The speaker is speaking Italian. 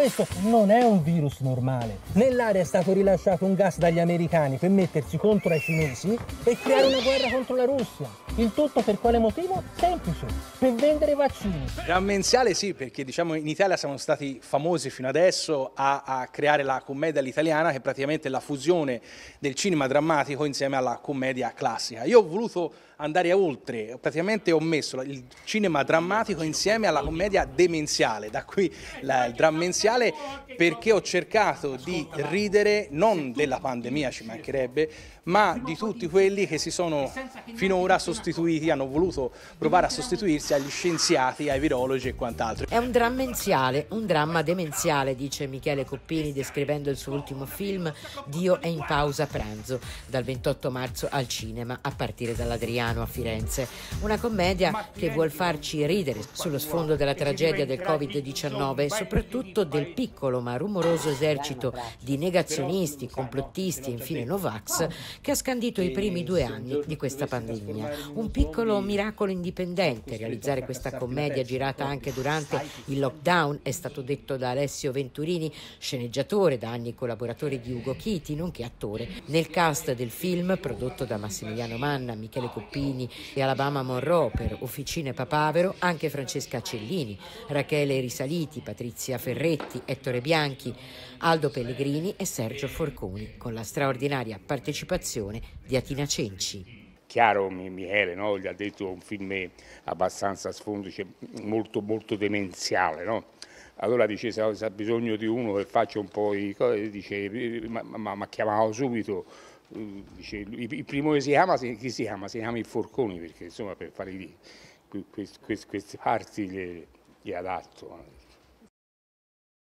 Questo non è un virus normale. Nell'area è stato rilasciato un gas dagli americani per mettersi contro i cinesi e creare una guerra contro la Russia. Il tutto per quale motivo? Semplice, per vendere vaccini. Rammenziale sì, perché diciamo in Italia siamo stati famosi fino adesso a, a creare la commedia all'italiana, che è praticamente la fusione del cinema drammatico insieme alla commedia classica. Io ho voluto andare oltre, praticamente ho messo il cinema drammatico insieme alla commedia demenziale, da qui la, il drammenziale mondiale perché ho cercato di ridere non della pandemia, ci mancherebbe, ma di tutti quelli che si sono finora sostituiti, hanno voluto provare a sostituirsi agli scienziati, ai virologi e quant'altro. È un drammenziale, un dramma demenziale, dice Michele Coppini descrivendo il suo ultimo film Dio è in pausa pranzo, dal 28 marzo al cinema, a partire dall'Adriano a Firenze. Una commedia che vuol farci ridere sullo sfondo della tragedia del Covid-19 e soprattutto del del piccolo ma rumoroso esercito di negazionisti, complottisti e infine Novax che ha scandito i primi due anni di questa pandemia. Un piccolo miracolo indipendente realizzare questa commedia girata anche durante il lockdown, è stato detto da Alessio Venturini, sceneggiatore da anni collaboratore di Ugo Chiti, nonché attore. Nel cast del film, prodotto da Massimiliano Manna, Michele Coppini e Alabama Monroe per Officine Papavero, anche Francesca Cellini, Rachele Risaliti, Patrizia Ferretti, candidati Ettore Bianchi, Aldo Pellegrini e Sergio Forconi, con la straordinaria partecipazione di Atina Cenci chiaro Michele no? gli ha detto un film abbastanza sfondo, cioè, molto, molto demenziale. No? Allora dice se ha bisogno di uno che faccia un po' i cose, dice, ma, ma, ma chiamavo subito. Mm, dice, il primo che si chiama, chi si chiama? Si chiama il Forconi perché insomma per fare queste, parti gli le adatto.